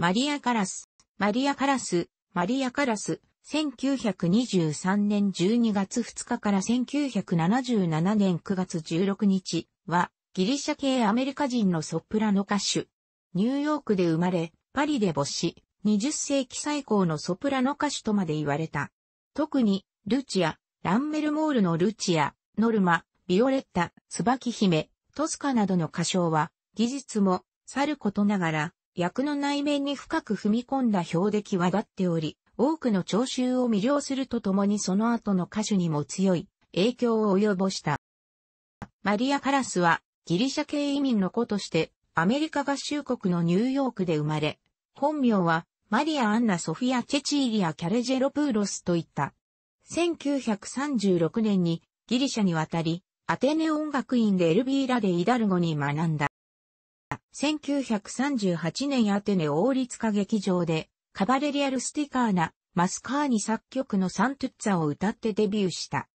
マリア・カラス、マリア・カラス、マリア・カラス、1923年12月2日から1977年9月16日は、ギリシャ系アメリカ人のソプラノ歌手。ニューヨークで生まれ、パリで没し、20世紀最高のソプラノ歌手とまで言われた。特に、ルチア、ランメルモールのルチア、ノルマ、ビオレッタ、椿姫、トスカなどの歌唱は、技術も、さることながら、役の内面に深く踏み込んだ表的は立っており、多くの聴衆を魅了するとともにその後の歌手にも強い影響を及ぼした。マリア・カラスはギリシャ系移民の子としてアメリカ合衆国のニューヨークで生まれ、本名はマリア・アンナ・ソフィア・チェチーリア・キャレジェロプーロスといった。1936年にギリシャに渡り、アテネ音楽院でエルビーラでイダルゴに学んだ。1938年アテネ王立歌劇場で、カバレリアルスティカーナ、マスカーニ作曲のサントゥッツァを歌ってデビューした。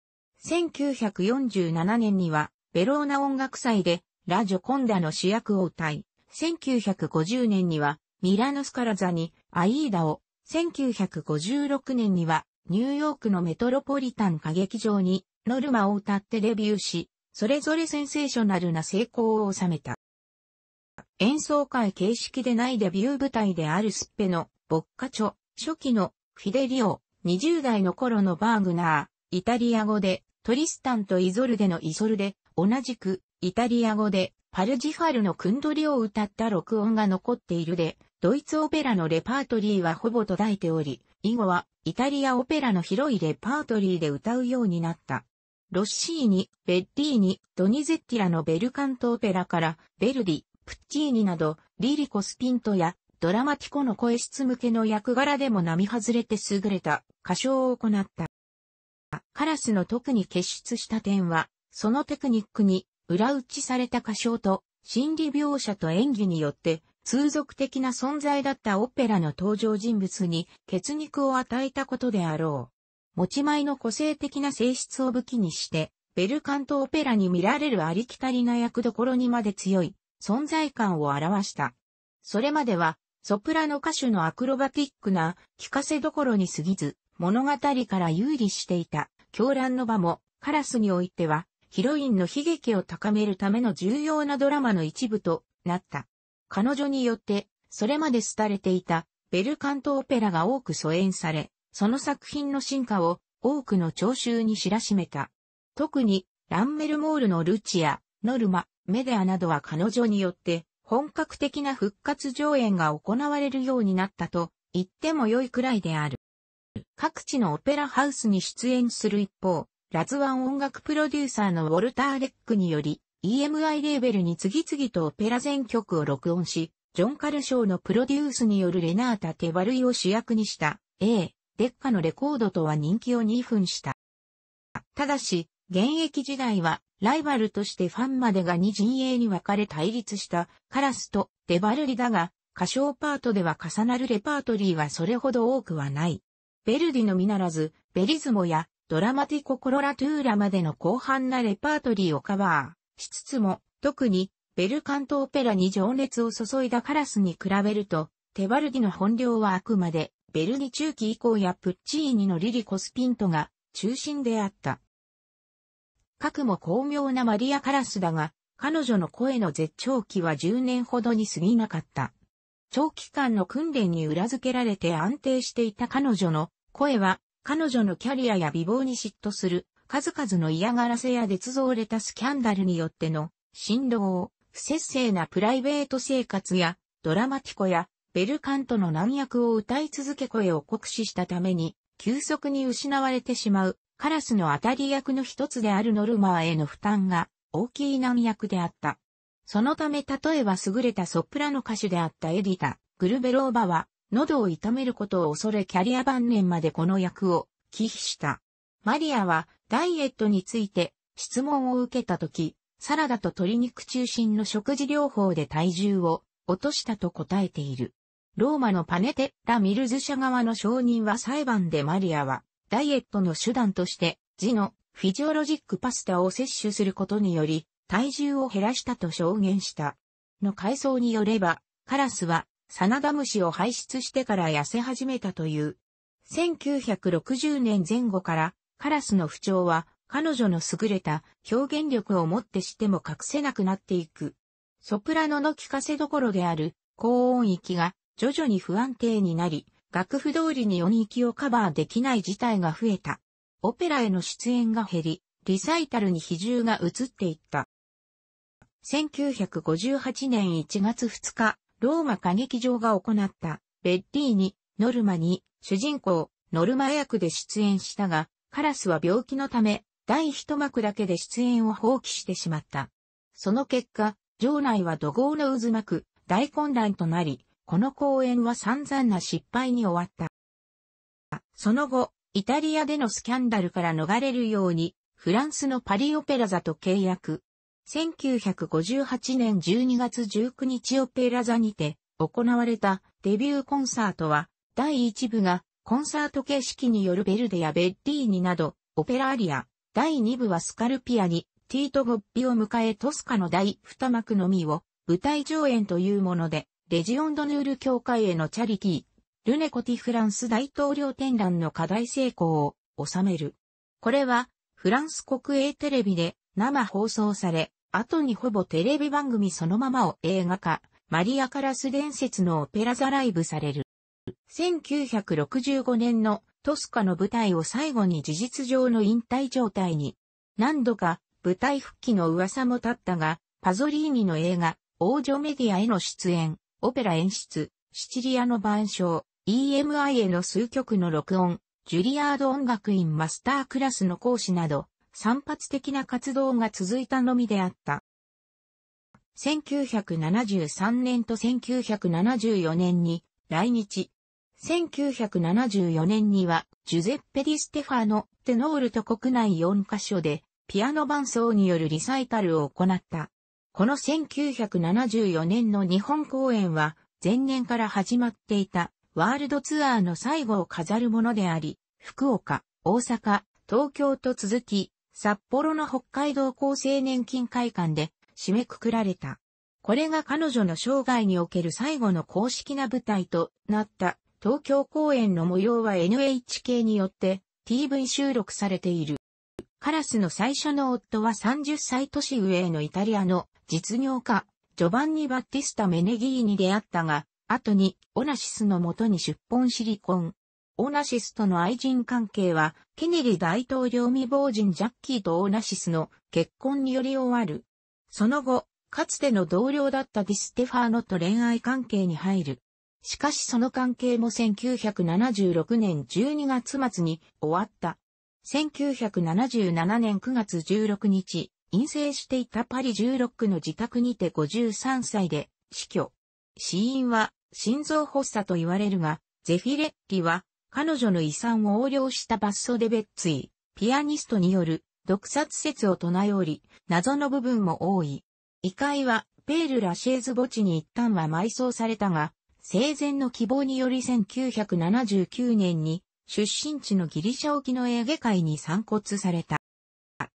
1947年には、ベローナ音楽祭で、ラジョコンダの主役を歌い、1950年には、ミラノスカラザに、アイーダを、1956年には、ニューヨークのメトロポリタン歌劇場に、ノルマを歌ってデビューし、それぞれセンセーショナルな成功を収めた。演奏会形式でないデビュー舞台であるスッペの、ボッカチョ、初期の、フィデリオ、20代の頃のバーグナー、イタリア語で、トリスタンとイゾルデのイソルデ、同じく、イタリア語で、パルジファルのクンドリを歌った録音が残っているで、ドイツオペラのレパートリーはほぼ途絶えており、以後はイタリアオペラの広いレパートリーで歌うようになった。ロッシーニ、ベッリーニ、ドニゼッティラのベルカントオペラから、ベルディ、プッチーニなど、リリコ・スピントやドラマティコの声質向けの役柄でも並外れて優れた歌唱を行った。カラスの特に傑出した点は、そのテクニックに裏打ちされた歌唱と心理描写と演技によって通俗的な存在だったオペラの登場人物に血肉を与えたことであろう。持ち前の個性的な性質を武器にして、ベルカントオペラに見られるありきたりな役どころにまで強い存在感を表した。それまでは、ソプラノ歌手のアクロバティックな聞かせどころに過ぎず、物語から有利していた狂乱の場も、カラスにおいては、ヒロインの悲劇を高めるための重要なドラマの一部となった。彼女によって、それまで廃れていたベルカントオペラが多く疎遠され、その作品の進化を多くの聴衆に知らしめた。特に、ランメルモールのルチア、ノルマ、メデアなどは彼女によって本格的な復活上演が行われるようになったと言っても良いくらいである。各地のオペラハウスに出演する一方、ラズワン音楽プロデューサーのウォルター・レックにより、EMI レーベルに次々とオペラ全曲を録音し、ジョン・カルショーのプロデュースによるレナータ・テバルイを主役にした A、デッカのレコードとは人気を2分した。ただし、現役時代はライバルとしてファンまでが2陣営に分かれ対立したカラスとデバルリだが、歌唱パートでは重なるレパートリーはそれほど多くはない。ベルディのみならず、ベリズモやドラマティココロラトゥーラまでの広範なレパートリーをカバーしつつも、特にベルカントオペラに情熱を注いだカラスに比べると、テバルディの本領はあくまで、ベルディ中期以降やプッチーニのリリコスピントが中心であった。かくも巧妙なマリア・カラスだが、彼女の声の絶頂期は10年ほどに過ぎなかった。長期間の訓練に裏付けられて安定していた彼女の声は、彼女のキャリアや美貌に嫉妬する、数々の嫌がらせや捏造レタスキャンダルによっての、振動、不節制なプライベート生活や、ドラマティコや、ベルカントの難役を歌い続け声を酷使したために、急速に失われてしまうカラスの当たり役の一つであるノルマーへの負担が大きい難役であった。そのため例えば優れたソプラノ歌手であったエディタ・グルベローバは、喉を痛めることを恐れキャリア晩年までこの役を忌避した。マリアはダイエットについて質問を受けた時、サラダと鶏肉中心の食事療法で体重を落としたと答えている。ローマのパネテ・ラ・ミルズ社側の証人は裁判でマリアはダイエットの手段として、字のフィジオロジックパスタを摂取することにより、体重を減らしたと証言した。の回想によれば、カラスは、サナダムシを排出してから痩せ始めたという。1960年前後から、カラスの不調は、彼女の優れた表現力をもってしても隠せなくなっていく。ソプラノの聞かせどころである高音域が徐々に不安定になり、楽譜通りに音域をカバーできない事態が増えた。オペラへの出演が減り、リサイタルに比重が移っていった。1958年1月2日、ローマ歌劇場が行ったベッリーニ、ノルマに主人公、ノルマ役で出演したが、カラスは病気のため、第一幕だけで出演を放棄してしまった。その結果、場内は怒号の渦巻く大混乱となり、この公演は散々な失敗に終わった。その後、イタリアでのスキャンダルから逃れるように、フランスのパリオペラ座と契約。1958年12月19日オペラ座にて行われたデビューコンサートは、第1部がコンサート形式によるベルデやベッディーニなど、オペラアリア、第2部はスカルピアに、ティート・ボッピを迎えトスカの第2幕のみを舞台上演というもので、レジオンドヌール協会へのチャリティー、ルネコティフランス大統領展覧の課題成功を収める。これは、フランス国営テレビで生放送され、後にほぼテレビ番組そのままを映画化、マリア・カラス伝説のオペラ座ライブされる。1965年のトスカの舞台を最後に事実上の引退状態に、何度か舞台復帰の噂も立ったが、パゾリーニの映画、王女メディアへの出演、オペラ演出、シチリアの晩鐘、EMI への数曲の録音、ジュリアード音楽院マスタークラスの講師など、散発的な活動が続いたのみであった。1973年と1974年に来日。1974年には、ジュゼッペ・ディ・ステファーのテノールと国内4カ所で、ピアノ伴奏によるリサイタルを行った。この1974年の日本公演は、前年から始まっていたワールドツアーの最後を飾るものであり、福岡、大阪、東京と続き、札幌の北海道厚生年金会館で締めくくられた。これが彼女の生涯における最後の公式な舞台となった東京公演の模様は NHK によって TV 収録されている。カラスの最初の夫は30歳年上のイタリアの実業家、ジョバンニ・バッティスタ・メネギーに出会ったが、後にオナシスのもとに出奔リコン。オナシスとの愛人関係は、ケネリ大統領未亡人ジャッキーとオナシスの結婚により終わる。その後、かつての同僚だったディステファーノと恋愛関係に入る。しかしその関係も1976年12月末に終わった。1977年9月16日、陰性していたパリ16区の自宅にて53歳で死去。死因は心臓発作と言われるが、ゼフィレッリは彼女の遺産を横領したバッソ・デベッツィ、ピアニストによる毒殺説を唱えおり、謎の部分も多い。遺体はペール・ラシェーズ墓地に一旦は埋葬されたが、生前の希望により1979年に出身地のギリシャ沖のエーゲ海に散骨された。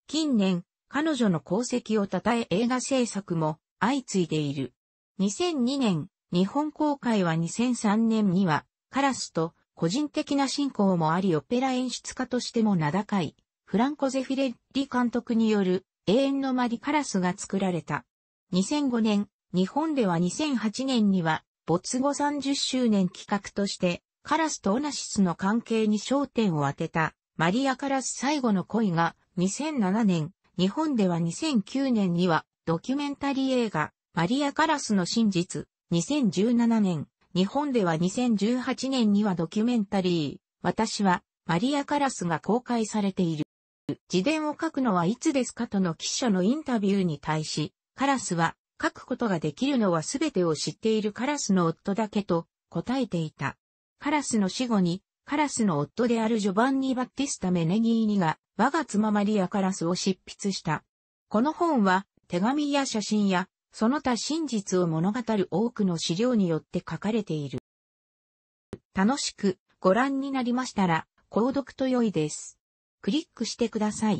近年、彼女の功績を称え映画制作も相次いでいる。2002年、日本公開は2003年には、カラスと個人的な信仰もありオペラ演出家としても名高い、フランコ・ゼフィレッリ監督による永遠のマリカラスが作られた。2005年、日本では2008年には、没後30周年企画として、カラスとオナシスの関係に焦点を当てた、マリア・カラス最後の恋が、2007年、日本では2009年にはドキュメンタリー映画マリア・カラスの真実、2017年、日本では2018年にはドキュメンタリー、私はマリア・カラスが公開されている。自伝を書くのはいつですかとの記者のインタビューに対し、カラスは書くことができるのは全てを知っているカラスの夫だけと答えていた。カラスの死後にカラスの夫であるジョバンニ・バッティスタ・メネギーニが、我が妻マリア・カラスを執筆した。この本は、手紙や写真や、その他真実を物語る多くの資料によって書かれている。楽しくご覧になりましたら、購読と良いです。クリックしてください。